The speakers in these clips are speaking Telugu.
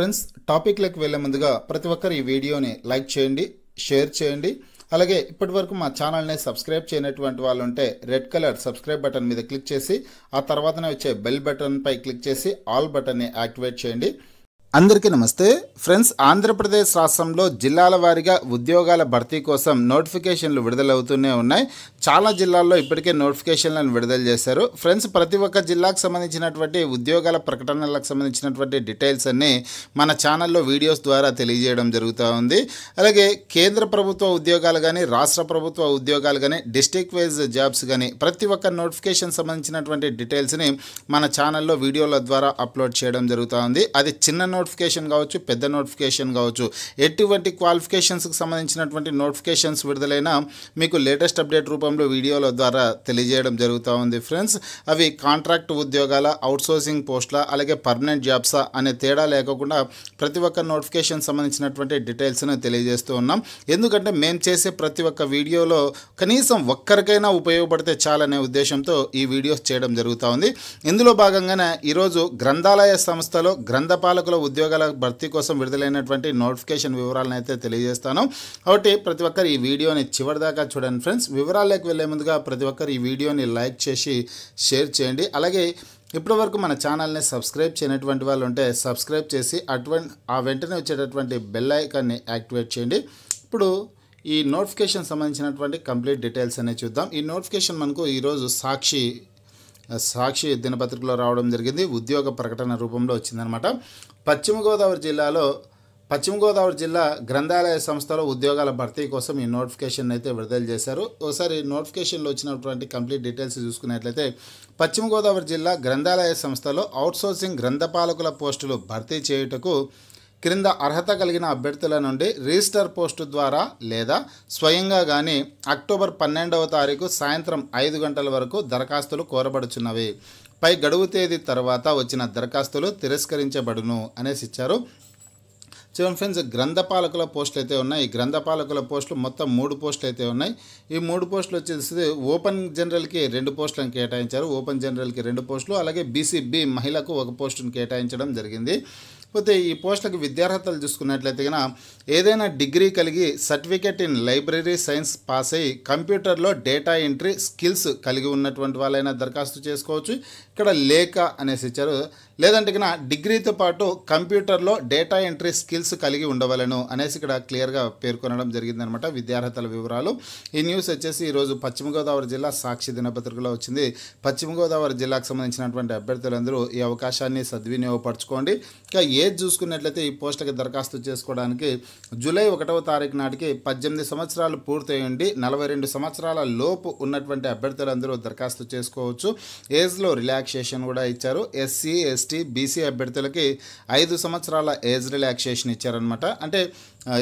ఫ్రెండ్స్ టాపిక్లకు వెళ్ళే ముందుగా ప్రతి ఒక్కరు ఈ వీడియోని లైక్ చేయండి షేర్ చేయండి అలాగే ఇప్పటి వరకు మా ఛానల్ని సబ్స్క్రైబ్ చేయనటువంటి వాళ్ళు ఉంటే రెడ్ కలర్ సబ్స్క్రైబ్ బటన్ మీద క్లిక్ చేసి ఆ తర్వాతనే వచ్చే బెల్ బటన్పై క్లిక్ చేసి ఆల్ బటన్ని యాక్టివేట్ చేయండి అందరికీ నమస్తే ఫ్రెండ్స్ ఆంధ్రప్రదేశ్ రాష్ట్రంలో జిల్లాల వారీగా ఉద్యోగాల భర్తీ కోసం నోటిఫికేషన్లు విడుదలవుతూనే ఉన్నాయి చాలా జిల్లాల్లో ఇప్పటికే నోటిఫికేషన్లను విడుదల చేశారు ఫ్రెండ్స్ ప్రతి ఒక్క జిల్లాకు సంబంధించినటువంటి ఉద్యోగాల ప్రకటనలకు సంబంధించినటువంటి డీటెయిల్స్ అన్నీ మన ఛానల్లో వీడియోస్ ద్వారా తెలియజేయడం జరుగుతూ ఉంది అలాగే కేంద్ర ప్రభుత్వ ఉద్యోగాలు కానీ రాష్ట్ర ప్రభుత్వ ఉద్యోగాలు కానీ డిస్టిక్ వైజ్ జాబ్స్ కానీ ప్రతి ఒక్క నోటిఫికేషన్ సంబంధించినటువంటి డీటెయిల్స్ని మన ఛానల్లో వీడియోల ద్వారా అప్లోడ్ చేయడం జరుగుతూ ఉంది అది చిన్న నోటిఫికేషన్ కావచ్చు పెద్ద నోటిఫికేషన్ కావచ్చు ఎటువంటి క్వాలిఫికేషన్స్కి సంబంధించినటువంటి నోటిఫికేషన్స్ విడుదలైనా మీకు లేటెస్ట్ అప్డేట్ రూపం రూపంలో వీడియోల ద్వారా తెలియజేయడం జరుగుతూ ఉంది ఫ్రెండ్స్ అవి కాంట్రాక్ట్ ఉద్యోగాల అవుట్సోర్సింగ్ పోస్టుల అలాగే పర్మనెంట్ జాబ్సా అనే తేడా లేకుండా ప్రతి ఒక్క నోటిఫికేషన్ సంబంధించినటువంటి డీటెయిల్స్ను తెలియజేస్తూ ఉన్నాం ఎందుకంటే మేము చేసే ప్రతి ఒక్క వీడియోలో కనీసం ఒక్కరికైనా ఉపయోగపడితే చాలనే ఉద్దేశంతో ఈ వీడియోస్ చేయడం జరుగుతూ ఉంది ఇందులో భాగంగానే ఈరోజు గ్రంథాలయ సంస్థలో గ్రంథపాలకుల ఉద్యోగాల భర్తీ కోసం విడుదలైనటువంటి నోటిఫికేషన్ వివరాలను అయితే తెలియజేస్తాను కాబట్టి ప్రతి ఒక్కరు ఈ వీడియోని చివరిదాకా చూడండి ఫ్రెండ్స్ వివరాలు వీడియోలోకి వెళ్లే ముందుగా ప్రతి ఒక్కరు ఈ వీడియోని లైక్ చేసి షేర్ చేయండి అలాగే ఇప్పటివరకు మన ఛానల్ని సబ్స్క్రైబ్ చేయనటువంటి వాళ్ళు ఉంటే సబ్స్క్రైబ్ చేసి అటువంటి ఆ వెంటనే వచ్చేటటువంటి బెల్ ఐకాన్ని యాక్టివేట్ చేయండి ఇప్పుడు ఈ నోటిఫికేషన్ సంబంధించినటువంటి కంప్లీట్ డీటెయిల్స్ అనేవి చూద్దాం ఈ నోటిఫికేషన్ మనకు ఈరోజు సాక్షి సాక్షి దినపత్రికలో రావడం జరిగింది ఉద్యోగ ప్రకటన రూపంలో వచ్చిందనమాట పశ్చిమ గోదావరి జిల్లాలో పశ్చిమ గోదావరి జిల్లా గ్రంథాలయ సంస్థలో ఉద్యోగాల భర్తీ కోసం ఈ నోటిఫికేషన్ అయితే విడుదల చేశారు ఒకసారి నోటిఫికేషన్లో వచ్చినటువంటి కంప్లీట్ డీటెయిల్స్ చూసుకున్నట్లయితే పశ్చిమ గోదావరి జిల్లా గ్రంథాలయ సంస్థలో అవుట్సోర్సింగ్ గ్రంథపాలకుల పోస్టులు భర్తీ చేయుటకు క్రింద అర్హత కలిగిన అభ్యర్థుల నుండి రిజిస్టర్ పోస్టు ద్వారా లేదా స్వయంగా కానీ అక్టోబర్ పన్నెండవ తారీఖు సాయంత్రం ఐదు గంటల వరకు దరఖాస్తులు కోరబడుచున్నవి పై గడువు తేదీ తర్వాత వచ్చిన దరఖాస్తులు తిరస్కరించబడును అనేసి ఇచ్చారు చూడండి ఫ్రెండ్స్ గ్రంథపాలకుల పోస్టులు అయితే ఉన్నాయి ఈ గ్రంథపాలకుల పోస్టులు మొత్తం మూడు పోస్టులు అయితే ఉన్నాయి ఈ మూడు పోస్టులు వచ్చేసి ఓపెన్ జనరల్కి రెండు పోస్టులను కేటాయించారు ఓపెన్ జనరల్కి రెండు పోస్టులు అలాగే బీసీబీ మహిళకు ఒక పోస్టును కేటాయించడం జరిగింది పోతే ఈ పోస్టులకు విద్యార్హతలు చూసుకున్నట్లయితే కనుక ఏదైనా డిగ్రీ కలిగి certificate in library science pass అయ్యి కంప్యూటర్లో డేటా ఎంట్రీ స్కిల్స్ కలిగి ఉన్నటువంటి వాళ్ళైనా దరఖాస్తు చేసుకోవచ్చు ఇక్కడ లేక అనేసి ఇచ్చారు లేదంటే కన్నా డిగ్రీతో పాటు కంప్యూటర్లో డేటా ఎంట్రీ స్కిల్స్ కలిగి ఉండవలను అనేసి ఇక్కడ క్లియర్గా పేర్కొనడం జరిగిందనమాట విద్యార్హతల వివరాలు ఈ న్యూస్ వచ్చేసి ఈరోజు పశ్చిమ గోదావరి జిల్లా సాక్షి దినపత్రికలో వచ్చింది పశ్చిమ గోదావరి జిల్లాకు సంబంధించినటువంటి అభ్యర్థులందరూ ఈ అవకాశాన్ని సద్వినియోగపరచుకోండి ఇంకా ఏజ్ చూసుకున్నట్లయితే ఈ పోస్టుకి దరఖాస్తు చేసుకోవడానికి జూలై ఒకటవ తారీఖు నాటికి పద్దెనిమిది సంవత్సరాలు పూర్తయ్యండి నలభై రెండు సంవత్సరాల లోపు ఉన్నటువంటి అభ్యర్థులందరూ దరఖాస్తు చేసుకోవచ్చు ఏజ్లో రిలాక్స్ రిలాక్సేషన్ కూడా ఇచ్చారు ఎస్సీ ఎస్టీ బీసీ అభ్యర్థులకి ఐదు సంవత్సరాల ఏజ్ రిలాక్సేషన్ ఇచ్చారనమాట అంటే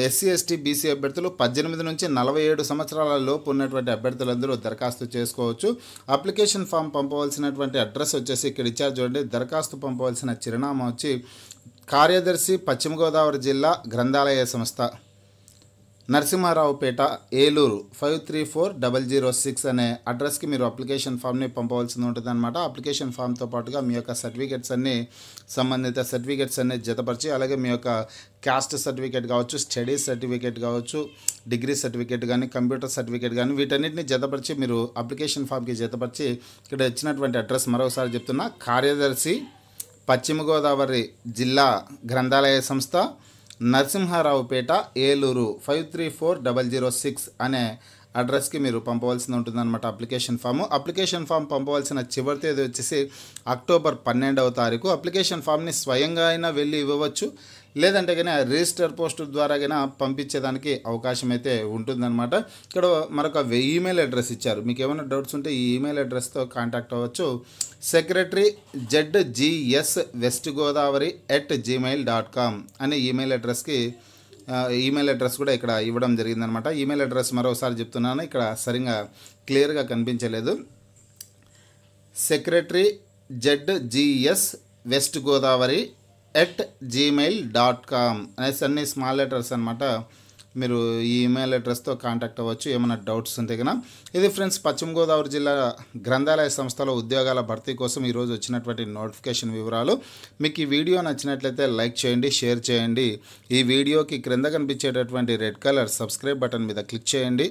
ఎస్సీ ఎస్టీ బీసీ అభ్యర్థులు పద్దెనిమిది నుంచి నలభై ఏడు సంవత్సరాల లోపు ఉన్నటువంటి అభ్యర్థులందరూ దరఖాస్తు చేసుకోవచ్చు అప్లికేషన్ ఫామ్ పంపవలసినటువంటి అడ్రస్ వచ్చేసి ఇక్కడ ఇచ్చారు చూడండి దరఖాస్తు పంపవలసిన చిరునామా వచ్చి కార్యదర్శి పశ్చిమ గోదావరి జిల్లా గ్రంథాలయ సంస్థ Narasimharaopeta Eluru five three four double zero six అనే అడ్రస్కి మీరు అప్లికేషన్ ఫామ్ని పంపవలసింది ఉంటుంది అనమాట అప్లికేషన్ ఫామ్తో పాటుగా మీ యొక్క సర్టిఫికేట్స్ అన్ని సంబంధిత సర్టిఫికేట్స్ అన్ని జతపరిచి అలాగే మీ యొక్క క్యాస్ట్ సర్టిఫికేట్ కావచ్చు స్టడీ సర్టిఫికేట్ కావచ్చు డిగ్రీ సర్టిఫికేట్ కానీ కంప్యూటర్ సర్టిఫికేట్ కానీ వీటన్నిటిని జతపరిచి మీరు అప్లికేషన్ ఫామ్కి జతపరిచి ఇక్కడ ఇచ్చినటువంటి అడ్రస్ మరోసారి చెప్తున్నా కార్యదర్శి పశ్చిమ గోదావరి జిల్లా గ్రంథాలయ సంస్థ Narasimharaopeta Eluru five three four double zero six అనే అడ్రస్కి మీరు పంపవలసి ఉంటుందన్నమాట అప్లికేషన్ ఫామ్ అప్లికేషన్ ఫామ్ పంపవలసిన చివరి తేదీ వచ్చేసి అక్టోబర్ పన్నెండవ తారీఖు అప్లికేషన్ ఫామ్ని స్వయంగా అయినా వెళ్ళి ఇవ్వవచ్చు లేదంటే కానీ రిజిస్టర్ పోస్ట్ ద్వారా కానీ పంపించేదానికి అవకాశం అయితే ఉంటుందన్నమాట ఇక్కడ మరొక ఈమెయిల్ అడ్రస్ ఇచ్చారు మీకు ఏమైనా డౌట్స్ ఉంటే ఈ ఈమెయిల్ అడ్రస్తో కాంటాక్ట్ అవ్వచ్చు secretary Z GS west Godavari at Gmail dot com అనే ఈమెయిల్ అడ్రస్కి ఈమెయిల్ అడ్రస్ కూడా ఇక్కడ ఇవ్వడం జరిగిందనమాట ఈమెయిల్ అడ్రస్ మరోసారి చెప్తున్నాను ఇక్కడ సరిగా క్లియర్గా కనిపించలేదు secretary Z GS west Godavari at Gmail dot com అనేసి అన్ని స్మాల్ లెటర్స్ అనమాట మీరు ఈ ఈమెయిల్ అడ్రస్తో కాంటాక్ట్ అవ్వచ్చు ఏమైనా డౌట్స్ ఉంటే కదా ఇది ఫ్రెండ్స్ పశ్చిమ గోదావరి జిల్లా గ్రంథాలయ సంస్థలో ఉద్యోగాల భర్తీ కోసం ఈరోజు వచ్చినటువంటి నోటిఫికేషన్ వివరాలు మీకు ఈ వీడియో నచ్చినట్లయితే లైక్ చేయండి షేర్ చేయండి ఈ వీడియోకి క్రింద కనిపించేటటువంటి రెడ్ కలర్ సబ్స్క్రైబ్ బటన్ మీద క్లిక్ చేయండి